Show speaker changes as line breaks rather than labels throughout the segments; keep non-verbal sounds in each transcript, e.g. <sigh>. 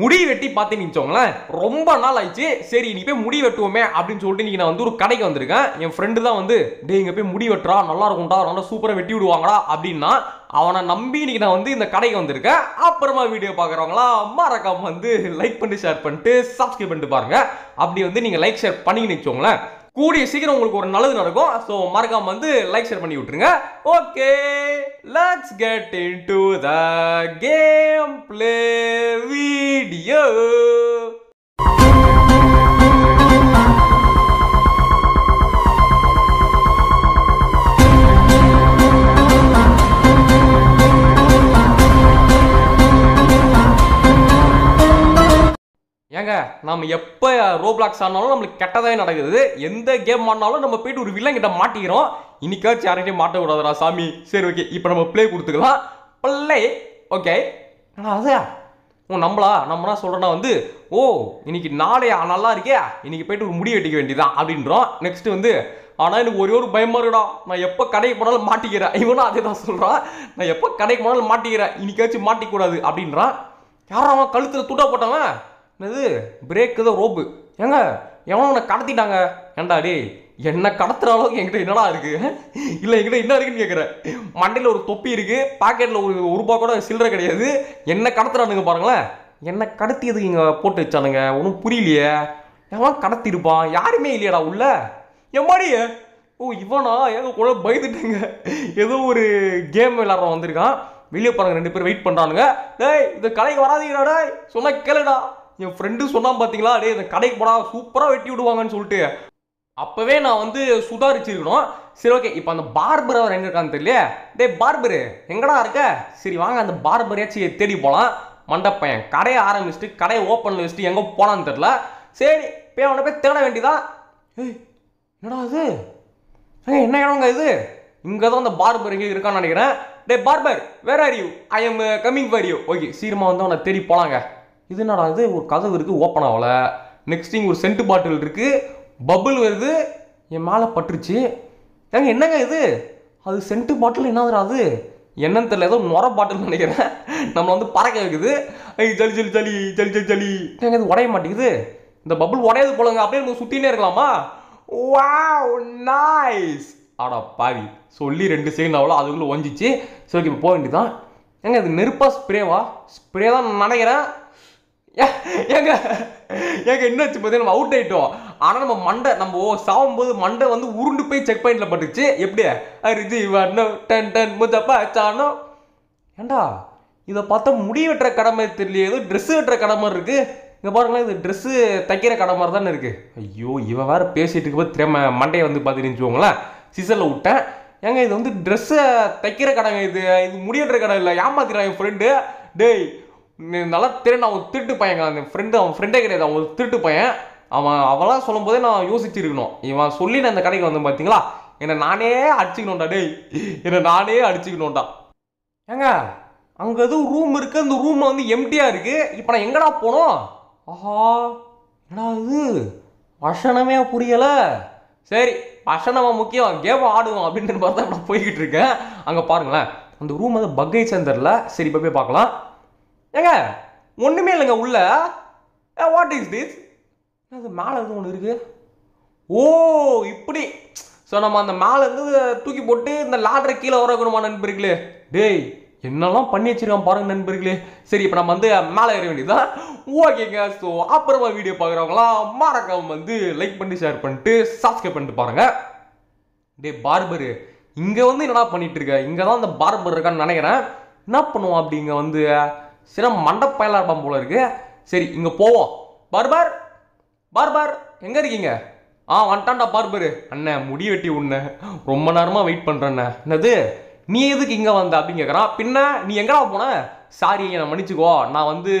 முடி வெட்டி பார்த்தீங்கன்னு வச்சோங்களேன் ரொம்ப நாள் ஆயிடுச்சு சரி இன்னைக்கு போய் முடி வெட்டுவோமே அப்படின்னு சொல்லிட்டு இன்னைக்கு நான் வந்து ஒரு கடைக்கு வந்திருக்கேன் என் ஃப்ரெண்டு தான் வந்து டே இங்கே போய் முடி வெட்டுறா நல்லா இருக்கும்டா நல்லா சூப்பராக வெட்டி விடுவாங்களா அப்படின்னா அவனை நம்பி இன்னைக்கு நான் வந்து இந்த கடைக்கு வந்திருக்கேன் அப்புறமா வீடியோ பார்க்குறவங்களா மறக்காம வந்து லைக் பண்ணி ஷேர் பண்ணிட்டு சப்ஸ்கிரைப் பண்ணிட்டு பாருங்க அப்படி வந்து நீங்கள் லைக் ஷேர் பண்ணி வச்சோங்களேன் கூடிய சீக்கிரம் உங்களுக்கு ஒரு நல்லது நடக்கும் ஸோ மறக்காம வந்து லைக் ஷேர் பண்ணி விட்டுருங்க okay let's get into the game play ஐயோ ஏங்க நம்ம எப்போ ரோப்ளாக்ஸ் ஆனாலும் நம்மளுக்கு கெட்டதாக நடக்குது எந்த கேம் ஆனாலும் நம்ம போயிட்டு ஒரு வில்லன் கிட்ட மாட்டிக்கிறோம் இன்னைக்காச்சும் யார்கிட்டயும் மாட்டக்கூடாதுடா சாமி சரி ஓகே இப்போ நம்ம பிளே கொடுத்துக்கலாம் பிள்ளை ஓகே ஆனால் அதான் ஓ நம்மளா நம்மனா சொல்கிறனா வந்து ஓ இன்னைக்கு நாளையா நல்லா இருக்கே இன்னைக்கு போயிட்டு ஒரு முடி வெட்டிக்க வேண்டியதான் அப்படின்றோம் நெக்ஸ்ட் வந்து ஆனால் எனக்கு ஒரே ஒரு பயமாக இருக்கடா நான் எப்போ கடைக்கு போனாலும் மாட்டிக்கிறேன் இவனும் அதே தான் சொல்கிறான் நான் எப்போ கடைக்கு போனாலும் மாட்டிக்கிறேன் இன்னைக்காச்சும் மாட்டிக்கூடாது அப்படின்றான் யாரும் அவன் கழுத்தில் துட்டா போட்டவன் என்னது பிரேக்கு தான் ரோப்பு ஏங்க எவனோ உன்னை கடத்திட்டாங்க ஏண்டாடி என்ன கடத்துற அளவுக்கு என்கிட்ட என்னடா இருக்குது இல்லை என்கிட்ட என்ன இருக்குன்னு கேட்குறேன் மண்டையில் ஒரு தொப்பி இருக்குது பாக்கெட்டில் ஒரு ஒரு ரூபா கூட சில்லறை கிடையாது என்ன கடத்துறானுங்க பாருங்களேன் என்ன கடத்தியதுக்கு இங்கே போட்டு வச்சானுங்க ஒன்றும் புரியலையே எவன் கடத்திருப்பான் யாருமே இல்லையாடா உள்ள எம்மாடியே ஓ இவனா ஏதோ கூட பயந்துட்டேங்க ஏதோ ஒரு கேம் விளாட்ற வந்திருக்கான் வெளியே பாருங்க ரெண்டு பேரும் வெயிட் பண்ணுறானுங்க டேய் இந்த கடைக்கு வராதீங்கடா டேய் சொன்னால் கேளுடா என் ஃப்ரெண்டு சொன்னான் பார்த்தீங்களா டே இந்த கடைக்கு போனால் சூப்பராக வெட்டி விடுவாங்கன்னு சொல்லிட்டு அப்போவே நான் வந்து சுதாரிச்சிருக்கணும் சரி ஓகே இப்போ அந்த பார்பர் அவர் எங்கே இருக்கான்னு தெரியல டே பார்பரு எங்கடா இருக்க சரி வாங்க அந்த பார்பரையாச்சும் தேடி போகலாம் மண்டப்பையன் கடையை ஆரம்பிச்சுட்டு கடையை ஓப்பனில் வச்சுட்டு எங்கே போகலான்னு தெரில சரி போய் அவனை போய் தேட வேண்டியதான் ஏய் என்னடா இது ஏய் என்ன இடங்க இது இங்கே தான் அந்த பார்பர் எங்கே இருக்கான்னு நினைக்கிறேன் டே பார்பர் வேற அறியூ I am coming for you okay சீரமா வந்து அவனை தேடி போகலாங்க இது என்னடா இது ஒரு கதவு இருக்குது ஓப்பன் ஆகலை நெக்ஸ்ட் இங்கே ஒரு சென்ட் பாட்டில் இருக்குது பபுள் வருது என் மேலே பட்டுருச்சு ஏங்க என்னங்க இது அது சென்ட்டு பாட்டில் என்ன அது என்னன்னு தெரியல ஏதோ நுர பாட்டில் நினைக்கிறேன் நம்மளை வந்து பறக்க வைக்குது ஐ ஜலி ஜலி ஜலி ஜலி ஜலி ஜலி ஏங்க இது உடைய மாட்டேங்குது இந்த பபுள் உடையது போலங்க அப்படியே நம்ம சுற்றினே இருக்கலாமா வாவ் நாய்ஸ் ஆடா பாவி சொல்லி ரெண்டு செகண்ட் அவ்வளோ அதுக்குள்ளே ஒஞ்சிச்சு சரி ஓகே இப்போ போக வேண்டியதுதான் ஏங்க இது நெருப்பாக ஸ்ப்ரேவா ஸ்ப்ரே தான் நினைக்கிறேன் ஏங்க ஏங்க என்னாச்சு பார்த்தீங்கன்னா நம்ம அவுட் ஆகிட்டோம் ஆனால் நம்ம மண்டை நம்ம ஓ போது மண்டை வந்து உருண்டு போய் செக் பாயிண்டில் பட்டுச்சு எப்படியா அரிஜி வண்ணம் டன் டன் முத்தப்பா சானோ ஏண்டா இதை பார்த்தா முடி வெட்டுற கடமை தெரியலையே ஏதோ ட்ரெஸ்ஸு வெட்டுற கடமை இருக்குது இங்கே பாருங்களேன் இது ட்ரெஸ்ஸு தைக்கிற கடை மாதிரி தானே இருக்குது ஐயோ இவன் வேறு பேசிகிட்டு இருக்கும்போது திரும்ப மண்டையை வந்து பார்த்துருந்துச்சுவோங்களேன் சீசனில் விட்டேன் ஏங்க இது வந்து ட்ரெஸ்ஸை தைக்கிற கடைங்க இது இது முடியற்ற கடை இல்லை ஏமாத்திரான் என் ஃப்ரெண்டு டேய் நல்லா தெரியும் அவன் திருட்டு பையன் அந்த ஃப்ரெண்டு அவன் ஃப்ரெண்டே கிடையாது அவன் திருட்டு பையன் அவன் அவெல்லாம் சொல்லும் போதே நான் யோசிச்சிருக்கணும் இவன் சொல்லி நான் இந்த கடைக்கு வந்தேன் பார்த்தீங்களா என்னை நானே அடிச்சுக்கணும்டா டேய் என்னை நானே அடிச்சுக்கணும்டா ஏங்க அங்கே எதுவும் ரூம் இருக்குது அந்த ரூம் வந்து எம்டியாக இருக்குது இப்போ நான் எங்கடா போனோம் ஆஹா என்னடா இது வசனமே புரியலை சரி வசனமாக முக்கியம் கேம் ஆடுவோம் அப்படின்ட்டு பார்த்தா தான் நான் போய்கிட்டு இருக்கேன் அங்கே பாருங்களேன் அந்த ரூம் வந்து பக்கை சேர்ந்துடல சரி இப்போ போய் பார்க்கலாம் ஏங்க ஒன்றுமே இல்லைங்க உள்ள வாட் இஸ் திஸ் அது மேலே இருந்து ஒன்று இருக்குது ஓ இப்படி ஸோ நம்ம அந்த மேலே இருந்து தூக்கி போட்டு இந்த லாட்ரை கீழே வர வைக்கணுமா நண்பர்களே டேய் என்னெல்லாம் பண்ணி வச்சிருக்கான் பாருங்க நண்பர்களே சரி இப்போ நம்ம வந்து மேலே ஏற வேண்டியதுதான் ஓகேங்க ஸோ அப்புறமா வீடியோ பார்க்குறவங்களாம் மறக்காம வந்து லைக் பண்ணி ஷேர் பண்ணிட்டு சப்ஸ்கிரைப் பண்ணிட்டு பாருங்க டே பார்பர் இங்கே வந்து என்னடா பண்ணிட்டு இருக்க இங்கே தான் அந்த பார்பர் இருக்கான்னு நினைக்கிறேன் என்ன பண்ணுவோம் அப்படிங்க வந்து சினம் மண்டப்பயலாக இருப்பான் போல இருக்கு சரி இங்கே போவோம் பார்பர் பார்பர் எங்கே இருக்கீங்க ஆ வந்துட்டான்டா பார்பர் அண்ணே முடி வெட்டி உண்ண ரொம்ப நேரமாக வெயிட் பண்ணுறண்ணே என்னது நீ எதுக்கு இங்கே வந்த அப்படின்னு கேட்குறான் பின்ன நீ எங்கடா போன சாரி என்னை மன்னிச்சுக்கோ நான் வந்து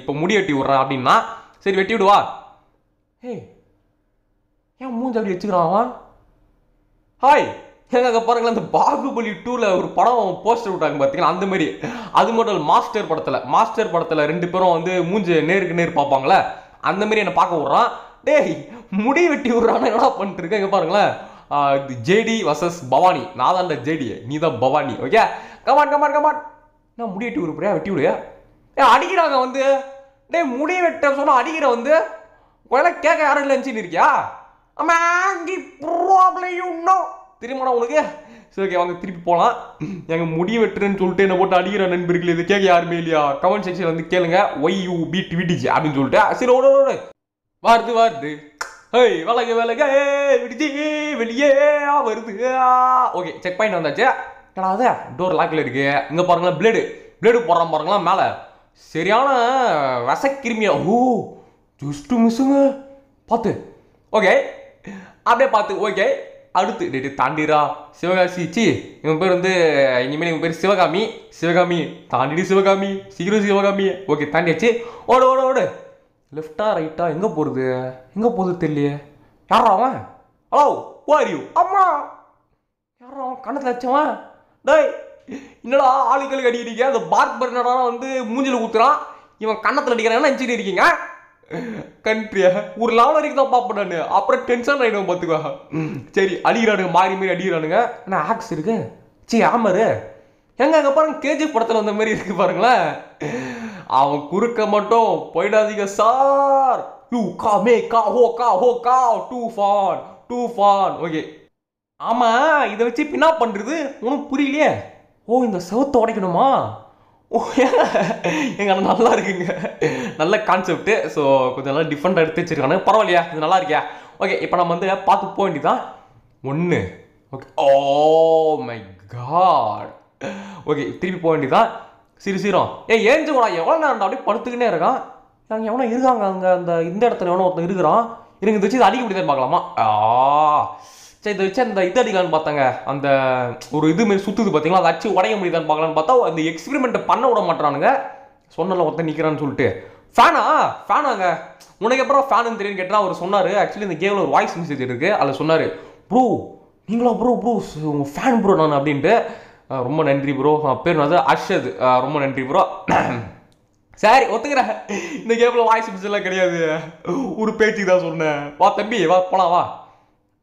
இப்போ முடி வெட்டி விட்றேன் அப்படின்னா சரி வெட்டி விடுவா ஏய் ஏன் மூஞ்சி அப்படி வச்சுக்கிறான் ஹாய் எங்க பாருங்கள் பாருங்களேன் அந்த பாகுபலி டூவில் ஒரு படம் போஸ்டர் விட்டாங்க பார்த்தீங்கன்னா அந்த மாதிரி அது மட்டும் மாஸ்டர் படத்தில் மாஸ்டர் படத்தில் ரெண்டு பேரும் வந்து மூஞ்சி நேருக்கு நேர் பார்ப்பாங்களே அந்த மாதிரி என்னை பார்க்க விட்றான் டேய் முடி வெட்டி விட்றான்னு என்னடா பண்ணிட்டுருக்கேன் இங்கே பாருங்களேன் இது ஜேடி வர்சஸ் பவானி நான் தான் இந்த ஜேடி நீ தான் Bhavani okay come on come on come on நான் முடி வெட்டி விடுப்பியா வெட்டி விடுயா ஏ அடிக்கிறாங்க வந்து டேய் முடி வெட்ட சொன்னால் அடிக்கிற வந்து உடனே கேட்க யாரும் இல்லைன்னு சொல்லியிருக்கியா அம்மா ப்ராப்ளம் இன்னும் திரும்படா உனக்கு சரி ஓகே வாங்க திருப்பி போகலாம் எங்கள் முடி வெட்டுறேன்னு சொல்லிட்டு என்ன போட்டு அடிக்கிற நண்பர்கள் இது கேட்க யாருமே இல்லையா கமெண்ட் செக்ஷன் வந்து கேளுங்க ஒய் யூ பி விடிச்சு அப்படின்னு சொல்லிட்டு சரி ஓட வாரது வாரது வாருது ஹேய் விலக விலக விடிச்சு வெளியே வருது ஓகே செக் பாயிண்ட் வந்தாச்சு கிடையாது டோர் லாக்கில் இருக்கு இங்கே பாருங்களேன் பிளேடு பிளேடு போடுறான் பாருங்களா மேலே சரியான கிருமியா ஓ ஜஸ்ட்டு மிஸ்ஸுங்க பார்த்து ஓகே அப்படியே பார்த்து ஓகே அடுத்து டேட்டு தாண்டிரா சிவகாசி சி இவன் பேர் வந்து இனிமேல் இவன் பேர் சிவகாமி சிவகாமி தாண்டிடு சிவகாமி சீக்கிரம் சிவகாமி ஓகே தாண்டியாச்சு ஓடு ஓடு ஓடு லெஃப்டா ரைட்டா எங்கே போகிறது எங்கே போகுது தெரியலையே யாரா அவன் ஹலோ வாரியு அம்மா யாரும் அவன் கணத்தில் வச்சவன் டேய் என்னடா ஆளுக்களுக்கு அடிக்கிறீங்க அந்த பார்க் பர்னடா வந்து மூஞ்சில் ஊற்றுறான் இவன் கண்ணத்தில் அடிக்கிறான் என்ன நினச்சிட்டு இருக்கீங்க கண்ட்ரியா ஒரு லெவல் வரைக்கும் தான் பார்ப்பேன் நான் அப்புறம் டென்ஷன் ஆகிடும் பார்த்துக்கோ சரி அடிக்கிறானுங்க மாறி மாறி அடிக்கிறானுங்க ஆனால் ஆக்ஸ் இருக்கு சரி ஆமாரு எங்க அங்கே பாருங்க கேஜி படத்தில் வந்த மாதிரி இருக்கு பாருங்களேன் அவன் குறுக்க மட்டும் போயிடாதீங்க சார் யூ கா மே கா ஹோ கா ஹோ கா டூ ஃபான் டூ ஃபான் ஓகே ஆமாம் இதை வச்சு என்ன பண்ணுறது ஒன்றும் புரியலையே ஓ இந்த செவத்தை உடைக்கணுமா எங்க அண்ணா நல்லா இருக்குங்க நல்ல கான்செப்ட்டு ஸோ கொஞ்சம் நல்லா டிஃப்ரெண்டாக எடுத்து வச்சிருக்காங்க பரவாயில்லையா இது நல்லா இருக்கியா ஓகே இப்போ நம்ம வந்து பார்த்து போக வேண்டியதான் ஒன்று okay oh oh my God okay திருப்பி போக வேண்டியதான் சிறு சீரம் ஏ கூட எவ்வளோ நேரம் அப்படியே படுத்துக்கினே இருக்கான் அங்கே எவனோ இருக்காங்க அங்கே அந்த இந்த இடத்துல எவனோ ஒருத்தன் இருக்கிறான் எனக்கு இந்த வச்சு அடிக்க முடியாது பார்க்கலாமா ஆ சரி இதை வச்சு அந்த இது அடிக்கலான்னு பார்த்தாங்க அந்த ஒரு இது மாரி சுற்றுது பார்த்தீங்களா அதை அச்சு உடைய முடியுதான்னு பார்க்கலான்னு பார்த்தா அந்த எக்ஸ்பிரிமெண்ட் பண்ண விட மாட்டானுங்க சொன்னல ஒருத்தன் நிற்கிறான்னு சொல்லிட்டு ஃபேனா ஃபேனாங்க உனக்கு அப்புறம் ஃபேனு தெரியும் கேட்டால் அவர் சொன்னார் ஆக்சுவலி இந்த கேமில் ஒரு வாய்ஸ் மெசேஜ் இருக்குது அதில் சொன்னார் ப்ரூ நீங்களா ப்ரோ ப்ரோ உங்கள் ஃபேன் ப்ரோ நான் அப்படின்ட்டு ரொம்ப நன்றி ப்ரோ பேர் வந்து அர்ஷத் ரொம்ப நன்றி ப்ரோ <clears throat> சரி ஒத்துக்கிறேன் இந்த கேமில் வாய்ஸ் மெசேஜ்லாம் கிடையாது ஒரு பேச்சுக்கு தான் சொன்னேன் வா தம்பி வா போலாம் வா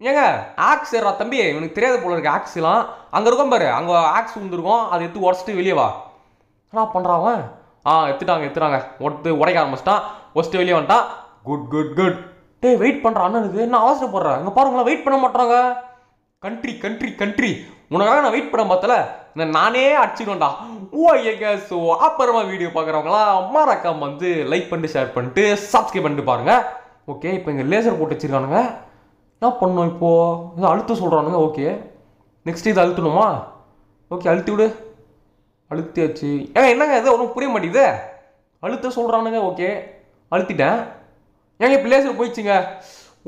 ஏங்க ஆக்ஸ் ஏறா தம்பி இவனுக்கு தெரியாத போல இருக்கு ஆக்ஸ்லாம் அங்கே இருக்கும் பாரு அங்கே ஆக்ஸ் வந்துருக்கும் அதை எடுத்து உடச்சிட்டு வெளியே வா என்ன பண்ணுறான் ஆ எடுத்துட்டாங்க எடுத்துட்டாங்க ஒட்டு உடைக்க ஆரம்பிச்சிட்டான் ஒஸ்ட்டு வெளியே வந்துட்டான் குட் குட் குட் டே வெயிட் பண்ணுறான் அண்ணனுக்கு என்ன அவசரப்படுறேன் இங்கே பாருங்களா வெயிட் பண்ண மாட்டாங்க கண்ட்ரி கண்ட்ரி கண்ட்ரி உனக்காக நான் வெயிட் பண்ண பார்த்தல நானே அடிச்சுக்கோண்டா ஓ ஸோ அப்புறமா வீடியோ அம்மா மறக்காம வந்து லைக் பண்ணிட்டு ஷேர் பண்ணிட்டு சப்ஸ்கிரைப் பண்ணிட்டு பாருங்கள் ஓகே இப்போ இங்கே லேசர் போட்டு வச்சுருக்கானுங்க என்ன பண்ணோம் இப்போது இது அழுத்த சொல்கிறானுங்க ஓகே நெக்ஸ்ட் இது அழுத்தணுமா ஓகே அழுத்தி விடு அழுத்தியாச்சு ஏங்க என்னங்க இது ஒன்றும் புரிய மாட்டேங்குது அழுத்த சொல்கிறானுங்க ஓகே அழுத்திட்டேன் ஏங்க இப்போ லேசர் போயிடுச்சுங்க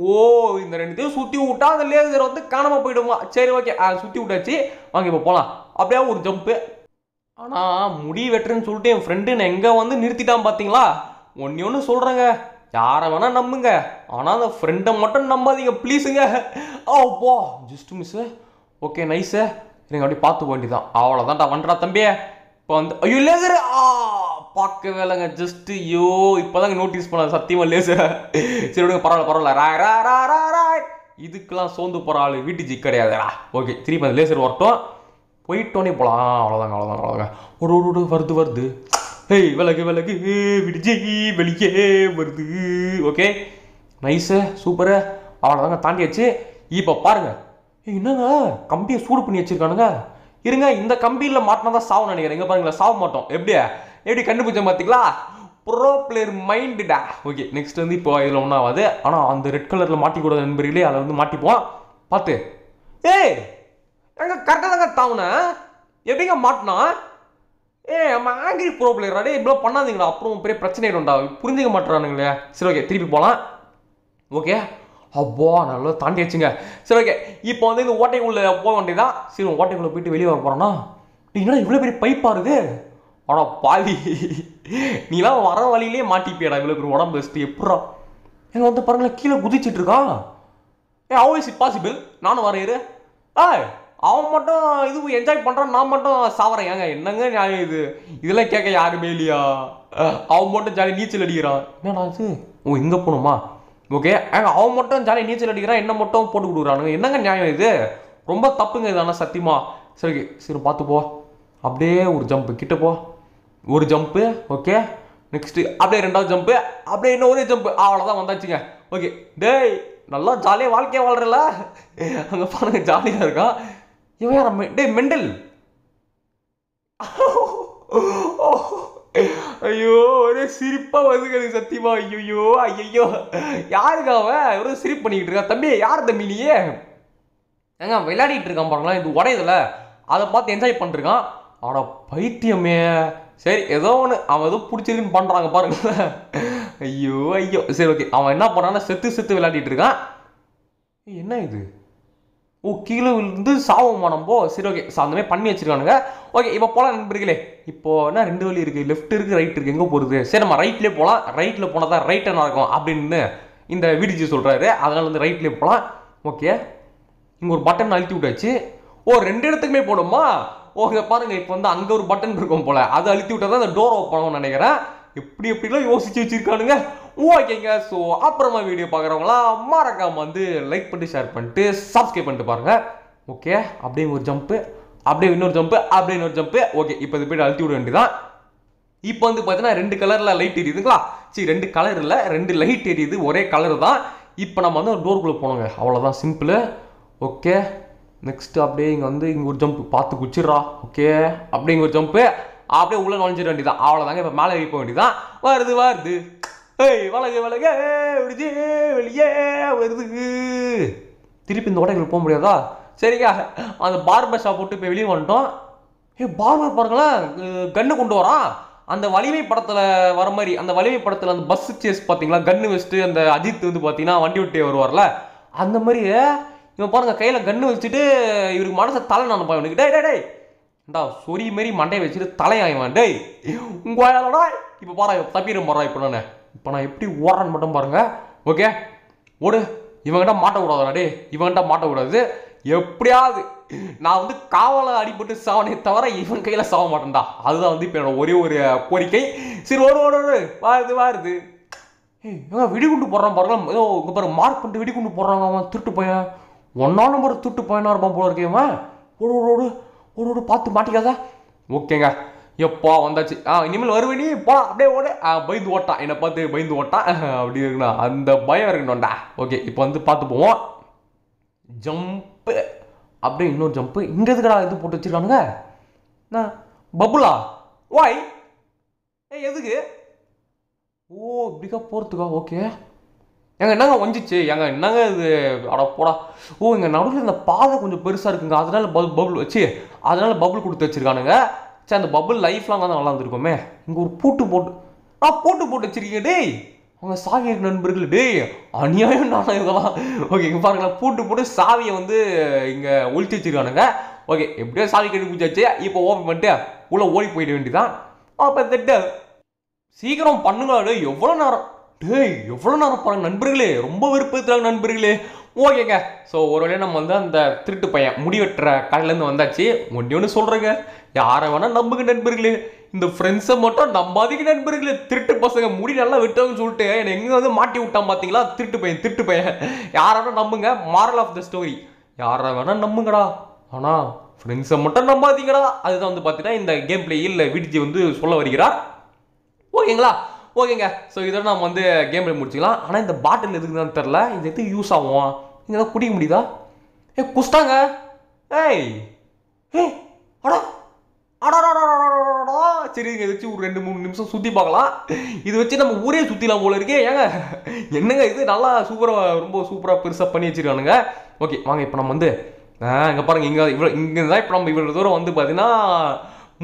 ஓ இந்த ரெண்டுத்தையும் சுற்றி விட்டா அந்த லேசர் வந்து காணாமல் போயிடுமா சரி ஓகே அதை சுற்றி விட்டாச்சு வாங்க இப்போ போகலாம் அப்படியே ஒரு ஜம்ப்பு ஆனால் முடி வெட்டுறேன்னு சொல்லிட்டு என் ஃப்ரெண்டு நான் எங்கே வந்து நிறுத்திட்டான் பார்த்தீங்களா ஒன்றே ஒன்று சொல்கிறேங்க யாரை வேணால் நம்புங்க ஆனால் அந்த ஃப்ரெண்டை மட்டும் நம்பாதீங்க ப்ளீஸுங்க ஓ போ ஜஸ்ட் மிஸ்ஸு ஓகே நைஸு நீங்கள் அப்படி பார்த்து வேண்டிதான் அவ்வளோதான்டா வண்டா தம்பியே இப்போ வந்து ஐயோ லேசர் ஆ பார்க்கவே இல்லைங்க ஜஸ்ட் ஐயோ இப்போதாங்க நோட்டீஸ் பண்ண சத்தியமாக லேசர் சரி விடுங்க பரவாயில்ல பரவாயில்ல ரா ரா ரா ரா ரா இதுக்கெல்லாம் சோர்ந்து போகிற ஆள் வீட்டு ஜி கிடையாதுடா ஓகே திருப்பி அந்த லேசர் வரட்டும் போயிட்டோன்னே போகலாம் அவ்வளோதாங்க அவ்வளோதாங்க அவ்வளோதாங்க ஒரு ஒரு வருது வருது ஹெய் விலகு விலகு விடிஜெய் வெளியே வருது ஓகே நைஸு சூப்பரு அவ்வளோதாங்க தாண்டியாச்சு இப்போ பாருங்கள் என்னங்க கம்பியை சூடு பண்ணி வச்சுருக்கானுங்க இருங்க இந்த கம்பியில் மாட்டினா தான் சாவு நினைக்கிறேன் இங்கே பாருங்களேன் சாவ மாட்டோம் எப்படியா எப்படி கண்டுபிடிச்ச பார்த்தீங்களா ப்ரோ பிளேயர் மைண்டுடா ஓகே நெக்ஸ்ட் வந்து இப்போ இதில் ஒன்றும் ஆகாது ஆனால் அந்த ரெட் கலரில் கூட நண்பர்களே அதை வந்து மாட்டிப்போம் பார்த்து ஏய் எங்கே கரெக்டாக தாங்க தாவுனேன் எப்படிங்க மாட்டினா ஏ நம்ம ஆங்கிரி ப்ரோ பிளேயர் அடே பண்ணாதீங்களா அப்புறம் பெரிய பிரச்சனை ஆகிடும்டா புரிஞ்சுக்க மாட்டேறானுங்களே சரி ஓகே திருப்பி போகலாம் ஓகே அப்போ நல்லா தாண்டி வச்சுங்க சரி ஓகே இப்போ வந்து இந்த ஓட்டைக்குள்ளே போக வேண்டியதான் சரி ஓட்டைக்குள்ளே போயிட்டு வெளியே வர போகிறோன்னா என்னடா இவ்வளோ பெரிய பைப்பாக ஆறுது ஆனால் பாதி நீலாம் வர வழியிலே மாட்டிப்பியடா இவ்வளோ பெரிய உடம்பு வச்சுட்டு எப்பட்றா எங்கே வந்து பாருங்களேன் கீழே இருக்கா ஏ இட் பாசிபிள் நானும் வரையிறேன் ஆ அவன் மட்டும் இது என்ஜாய் பண்ணுறான் நான் மட்டும் சாவறேன் ஏங்க என்னங்க நியாயம் இது இதெல்லாம் கேட்க யாருமே இல்லையா அவன் மட்டும் ஜாலியாக நீச்சல் அடிக்கிறான் என்ன இது ஓ இங்கே போகணுமா ஓகே ஏங்க அவன் மட்டும் ஜாலியாக நீச்சல் அடிக்கிறான் என்ன மட்டும் போட்டு கொடுக்குறானுங்க என்னங்க நியாயம் இது ரொம்ப தப்புங்க இது ஆனால் சத்தியமா சரி சரி பார்த்துப்போ அப்படியே ஒரு ஜம்ப்பு கிட்டே போ ஒரு ஜம்ப்பு ஓகே நெக்ஸ்ட்டு அப்படியே ரெண்டாவது ஜம்ப்பு அப்படியே இன்னும் ஒரே ஜம்ப்பு அவ்வளோதான் வந்தாச்சுங்க ஓகே டேய் நல்லா ஜாலியாக வாழ்க்கையாக வாழ்கிறல அங்கே பாருங்க ஜாலியாக இருக்கான் இவன் டே மெண்டல் ஐயோ ஒரே சிரிப்பா வருது சத்தியமா ஐயோ ஐயோ யாருக்காவ ஒரு சிரிப்பு பண்ணிக்கிட்டு இருக்கான் தம்பி யார் தம்பி நீயே ஏங்க விளையாடிட்டு இருக்கான் பாருங்களேன் இது உடையதுல அதை பார்த்து என்ஜாய் பண்ணிருக்கான் ஆனா பைத்தியமே சரி ஏதோ ஒன்று அவன் ஏதோ பிடிச்சிருக்குன்னு பண்ணுறாங்க பாருங்களேன் ஐயோ ஐயோ சரி ஓகே அவன் என்ன பண்ணான்னா செத்து செத்து விளையாடிட்டு இருக்கான் என்ன இது ஓ கீழே விழுந்து சாவோமா சரி ஓகே ஸோ அந்த மாதிரி பண்ணி வச்சிருக்கானுங்க ஓகே இப்போ போகலாம் நண்பர்களே இப்போ என்ன ரெண்டு வழி இருக்குது லெஃப்ட் இருக்குது ரைட் இருக்குது எங்கே போகிறது சரி நம்ம ரைட்லேயே போகலாம் ரைட்டில் போனால் தான் ரைட்டாக நடக்கும் அப்படின்னு இந்த விடிஜி சொல்கிறாரு அதனால் வந்து ரைட்லேயே போகலாம் ஓகே இங்கே ஒரு பட்டன் அழுத்தி விட்டாச்சு ஓ ரெண்டு இடத்துக்குமே போடுமா ஓகே பாருங்கள் இப்போ வந்து அங்கே ஒரு பட்டன் இருக்கும் போல் அதை அழுத்தி விட்டால் தான் அந்த டோர் ஓப்பன் நினைக்கிறேன் எப்படி எப்படிலாம் யோசிச்சு வச்சுருக்கானுங்க ஓகேங்க ஸோ அப்புறமா வீடியோ பார்க்குறவங்களாம் மறக்காம வந்து லைக் பண்ணிட்டு ஷேர் பண்ணிட்டு சப்ஸ்கிரைப் பண்ணிட்டு பாருங்கள் ஓகே அப்படியே ஒரு ஜம்ப்பு அப்படியே இன்னொரு ஜம்ப்பு அப்படியே இன்னொரு ஜம்ப்பு ஓகே இப்போ இது போய்ட்டு அழுத்தி விட வேண்டியதான் இப்போ வந்து பார்த்தீங்கன்னா ரெண்டு கலரில் லைட் எரியுதுங்களா சரி ரெண்டு கலர் இல்லை ரெண்டு லைட் எரியுது ஒரே கலர் தான் இப்போ நம்ம வந்து ஒரு டோருக்குள்ளே போனோங்க அவ்வளோதான் சிம்பிள் ஓகே நெக்ஸ்ட்டு அப்படியே இங்கே வந்து இங்கே ஒரு ஜம்ப் பார்த்து குச்சிடுறா ஓகே அப்படியே இங்கே ஒரு ஜம்ப்பு அப்படியே உள்ளே நுழைஞ்சிட வேண்டியதான் அவ்வளோதாங்க இப்போ மேலே போக வேண்டியதான் வருது வருது ஏய் வளக வளக விடுதே வெளியே வருது திருப்பி இந்த ஓட்டைகள் போக முடியாதா சரிக்கா அந்த பார்பர் ஷாப் போட்டு இப்போ வெளியே வந்துட்டோம் ஏ பார்பர் பாருங்களேன் கன்று கொண்டு வரான் அந்த வலிமை படத்தில் வர மாதிரி அந்த வலிமை படத்தில் அந்த பஸ் சேஸ் பார்த்தீங்களா கன்று வச்சுட்டு அந்த அஜித் வந்து பார்த்தீங்கன்னா வண்டி விட்டு வருவார்ல அந்த மாதிரி இவன் பாருங்க கையில் கன்று வச்சுட்டு இவருக்கு மனசை தலை நான் இவனுக்கு டே டே டே டா சொரி மாரி மண்டையை வச்சுட்டு தலையாயுவான் டேய் உங்க வாயாலடா இப்போ பாரு தப்பிடும் போகிறா இப்போ நான் இப்போ நான் எப்படி ஓடுறேன்னு மட்டும் பாருங்க ஓகே ஓடு இவங்கிட்ட மாட்டக்கூடாதுடா டே இவங்கிட்ட மாட்டக்கூடாது எப்படியாவது நான் வந்து காவலை அடிபட்டு சாவனே தவிர இவன் கையில் சாவ மாட்டேன்டா அதுதான் வந்து இப்போ என்னோட ஒரே ஒரு கோரிக்கை சரி ஓடு ஓடு ஓடு வாருது வாருது ஏய் வெடிகுண்டு போடுறான் பாருங்க ஏதோ இங்கே பாரு மார்க் பண்ணிட்டு வெடிகுண்டு போடுறாங்க அவன் திருட்டு பையன் ஒன்றா நம்பர் திருட்டு பையனாக இருப்பான் போல இருக்கேன் ஓடு ஓடு ஓடு ஒரு ஒரு பார்த்து மாட்டிக்காதா ஓகேங்க எப்பா வந்தாச்சு ஆ இனிமேல் நீ பா அப்படியே ஓட பயந்து ஓட்டான் என்னை பார்த்து பயந்து ஓட்டான் <laughs> அப்படி இருக்குண்ணா அந்த பயம் இருக்கணும்டா ஓகே இப்போ வந்து பார்த்து போவோம் ஜம்ப்பு அப்படியே இன்னொரு ஜம்ப்பு இங்கே எதுக்குடா இது போட்டு வச்சிருக்கானுங்க பபுலா வாய் ஏ எதுக்கு ஓ இப்படிக்கா போகிறதுக்கா ஓகே எங்க என்னங்க வஞ்சிச்சு எங்க என்னங்க இது அட போடா ஓ இங்கே நடுவில் இந்த பாதை கொஞ்சம் பெருசாக இருக்குங்க அதனால பபுள் பபுள் வச்சு அதனால பபுள் கொடுத்து வச்சிருக்கானுங்க சரி அந்த பபுள் லைஃப் லாங் தான் நல்லா இருந்திருக்குமே இங்கே ஒரு பூட்டு போட்டு ஆ பூட்டு போட்டு வச்சிருக்கீங்க டேய் அவங்க சாகிர் நண்பர்கள் டேய் அநியாயம் நானும் இதெல்லாம் ஓகே இங்கே பாருங்களா பூட்டு போட்டு சாவியை வந்து இங்கே ஒழித்து வச்சிருக்கானுங்க ஓகே எப்படியோ சாவி கட்டி பிடிச்சாச்சு இப்போ ஓபன் பண்ணிட்டு உள்ளே ஓடி போயிட வேண்டியதான் அப்போ திட்ட சீக்கிரம் பண்ணுங்களா எவ்வளோ நேரம் டேய் எவ்வளோ நேரம் பாருங்க நண்பர்களே ரொம்ப விருப்பத்துறாங்க நண்பர்களே ஓகேங்க ஸோ ஒரு வழியாக நம்ம வந்து அந்த திருட்டு பையன் முடி வெட்டுற கடையிலேருந்து வந்தாச்சு ஒன்றி ஒன்று சொல்கிறேங்க யாரை வேணால் நம்புங்க நண்பர்களே இந்த ஃப்ரெண்ட்ஸை மட்டும் நம்பாதீங்க நண்பர்களே திருட்டு பசங்க முடி நல்லா விட்டோம்னு சொல்லிட்டு என்னை எங்கே வந்து மாட்டி விட்டான் பார்த்தீங்களா திருட்டு பையன் திருட்டு பையன் யாரை வேணால் நம்புங்க மாரல் ஆஃப் த ஸ்டோரி யாரை வேணால் நம்புங்கடா ஆனால் ஃப்ரெண்ட்ஸை மட்டும் நம்பாதீங்கடா அதுதான் வந்து பார்த்தீங்கன்னா இந்த கேம் பிளேயில் விடிஜி வந்து சொல்ல வருகிறார் ஓகேங்களா ஓகேங்க ஸோ இதோட நம்ம வந்து கேம் பிளே முடிச்சிக்கலாம் ஆனால் இந்த பாட்டில் எதுக்கு தெரில இது எதுக்கு யூஸ் ஆகும் இங்கே தான் குடிக்க முடியுதா ஏ குஸ்டாங்க ஏய் அடா சரி இங்கே வச்சு ஒரு ரெண்டு மூணு நிமிஷம் சுற்றி பார்க்கலாம் இது வச்சு நம்ம ஊரே சுற்றிலாம் போல இருக்கே ஏங்க என்னங்க இது நல்லா சூப்பராக ரொம்ப சூப்பராக பெருசாக பண்ணி வச்சுருக்கானுங்க ஓகே வாங்க இப்போ நம்ம வந்து இங்கே பாருங்கள் இங்கே இவ்வளோ இங்கே தான் இப்போ நம்ம இவ்வளோ தூரம் வந்து பார்த்தீங்கன்னா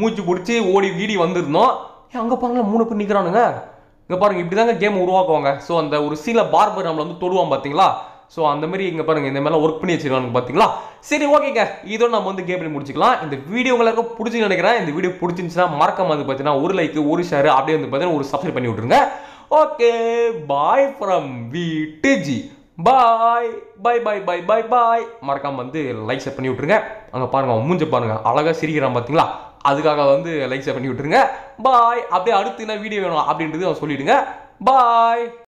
மூச்சு பிடிச்சி ஓடி வீடி வந்திருந்தோம் ஏன் அங்கே பாருங்களேன் மூணு பேர் நிற்கிறானுங்க இங்கே பாருங்கள் இப்படி தாங்க கேம் உருவாக்குவாங்க ஸோ அந்த ஒரு சில பார்பர் நம்மளை வந்து தொடுவான் பார்த்தீங்களா ஸோ அந்த மாதிரி இங்கே பாருங்கள் இந்த மாதிரிலாம் ஒர்க் பண்ணி வச்சிருக்காங்க பார்த்தீங்களா சரி ஓகேங்க இதோட நம்ம வந்து கேம் பண்ணி முடிச்சுக்கலாம் இந்த வீடியோ உங்களுக்கு பிடிச்சி நினைக்கிறேன் இந்த வீடியோ பிடிச்சிருந்துச்சுன்னா மறக்காம வந்து பார்த்தீங்கன்னா ஒரு லைக் ஒரு ஷேர் அப்படியே வந்து பார்த்தீங்கன்னா ஒரு சப்ஸ்கிரைப் பண்ணி விட்டுருங்க ஓகே பாய் ஃப்ரம் வீட்டு ஜி bye bye bye bye bye bye மறக்காமல் வந்து செட் பண்ணி விட்ருங்க அங்கே பாருங்கள் மூஞ்ச பாருங்கள் அழகாக சிரிக்கிறான் பார்த்தீங்களா அதுக்காக வந்து செட் பண்ணி விட்ருங்க பாய் அப்படியே அடுத்து என்ன வீடியோ வேணும் அப்படின்றது அவன் சொல்லிவிடுங்க பாய்